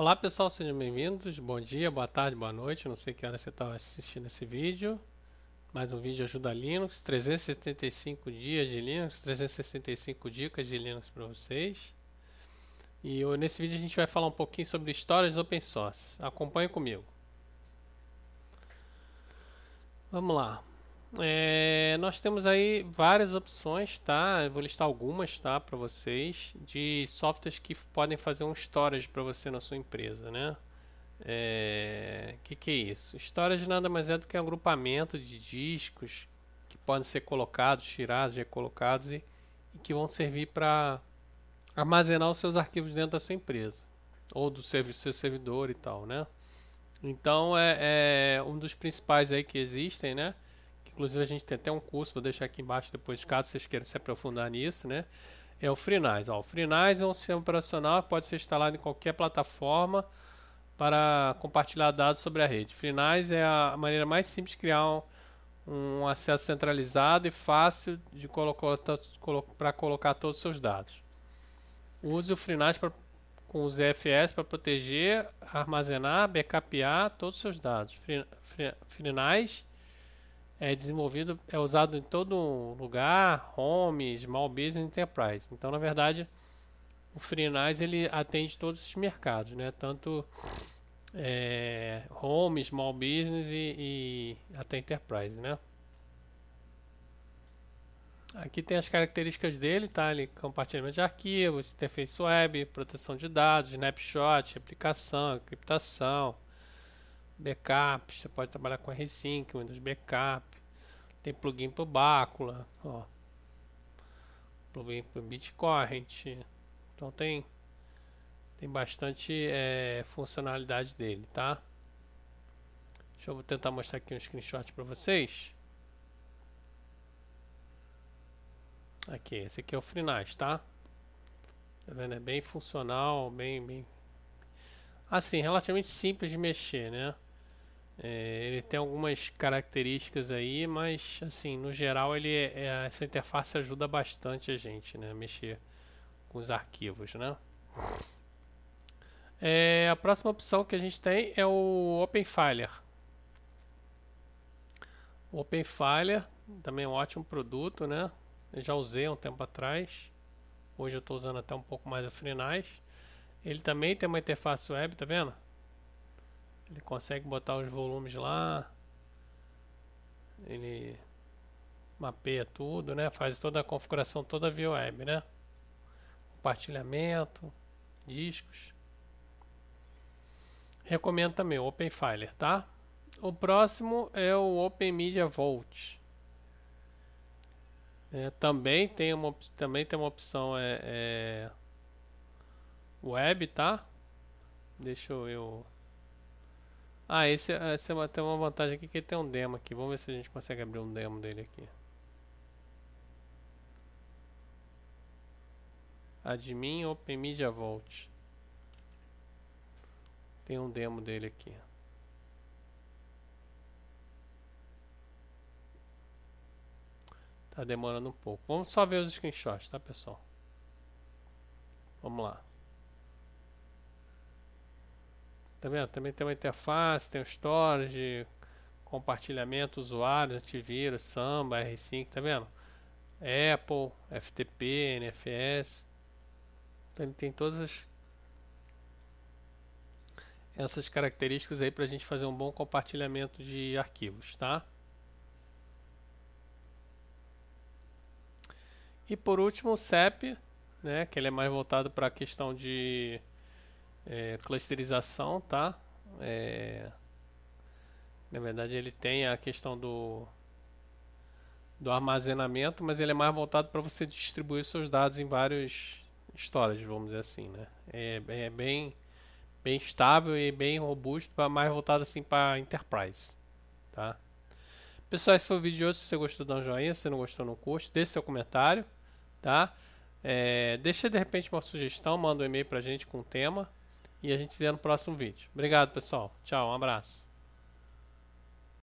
Olá pessoal, sejam bem-vindos. Bom dia, boa tarde, boa noite. Não sei que hora você está assistindo esse vídeo. Mais um vídeo ajuda Linux. 375 dias de Linux, 365 dicas de Linux para vocês. E nesse vídeo a gente vai falar um pouquinho sobre histórias open source. Acompanhe comigo. Vamos lá. É, nós temos aí várias opções, tá? Eu vou listar algumas, tá, para vocês de softwares que podem fazer um storage para você na sua empresa, né? É, que que é isso? Storage nada mais é do que um agrupamento de discos que podem ser colocados, tirados, recolocados e, e que vão servir para armazenar os seus arquivos dentro da sua empresa ou do seu, seu servidor e tal, né? Então é, é um dos principais aí que existem, né? Inclusive a gente tem até um curso, vou deixar aqui embaixo depois, caso vocês queiram se aprofundar nisso, né? É o FreeNAS. Ó, o FreeNAS é um sistema operacional que pode ser instalado em qualquer plataforma para compartilhar dados sobre a rede. FreeNAS é a maneira mais simples de criar um, um acesso centralizado e fácil de colocar para colocar todos os seus dados. Use o FreeNAS pra, com os EFS para proteger, armazenar, backupar todos os seus dados. FreeNAS é desenvolvido, é usado em todo lugar, home, small business, enterprise. Então, na verdade, o FreeNAS ele atende todos esses mercados, né? Tanto é, home, small business e, e, até enterprise, né? Aqui tem as características dele, tá? Ele compartilhamento de arquivos, interface web, proteção de dados, snapshot, aplicação, encriptação, backup, você pode trabalhar com R5, Windows Backup, tem plugin para Bácula, ó, plugin para BitCorrent, então tem tem bastante é, funcionalidade dele, tá? Deixa eu tentar mostrar aqui um screenshot para vocês. Aqui, esse aqui é o FreeNAS, tá? Tá vendo? É bem funcional, bem, bem... Assim, relativamente simples de mexer, né? É, ele tem algumas características aí, mas assim, no geral ele é, é, essa interface ajuda bastante a gente, né, a mexer com os arquivos, né? É, a próxima opção que a gente tem é o OpenFiler. Open OpenFiler também é um ótimo produto, né? Eu já usei há um tempo atrás. Hoje eu estou usando até um pouco mais a Freenais. Ele também tem uma interface web, tá vendo? Ele consegue botar os volumes lá. Ele mapeia tudo, né? Faz toda a configuração toda via web, né? Compartilhamento, discos. Recomendo também o OpenFiler, tá? O próximo é o Open Media Vault. É, também tem uma também tem uma opção é, é web, tá? Deixa eu ah, esse, esse é, tem uma vantagem aqui que ele tem um demo aqui. Vamos ver se a gente consegue abrir um demo dele aqui. Admin Media Vault. Tem um demo dele aqui. Tá demorando um pouco. Vamos só ver os screenshots, tá pessoal? Vamos lá. Tá vendo? Também tem uma interface, tem o storage, compartilhamento, usuário, antivírus, Samba, R5, tá vendo? Apple, FTP, NFS. Então ele tem todas as, essas características aí para a gente fazer um bom compartilhamento de arquivos, tá? E por último, o CEP, né, que ele é mais voltado para a questão de é, clusterização, tá? É, na verdade ele tem a questão do, do armazenamento, mas ele é mais voltado para você distribuir seus dados em vários storage, vamos dizer assim, né? É, é bem, bem estável e bem robusto, mais voltado assim para Enterprise, tá? Pessoal, esse foi o vídeo de hoje. Se você gostou, dá um joinha. Se não gostou, não curte. Deixe seu comentário, tá? É, deixa de repente uma sugestão, manda um e-mail pra gente com o tema, e a gente se vê no próximo vídeo. Obrigado, pessoal. Tchau, um abraço.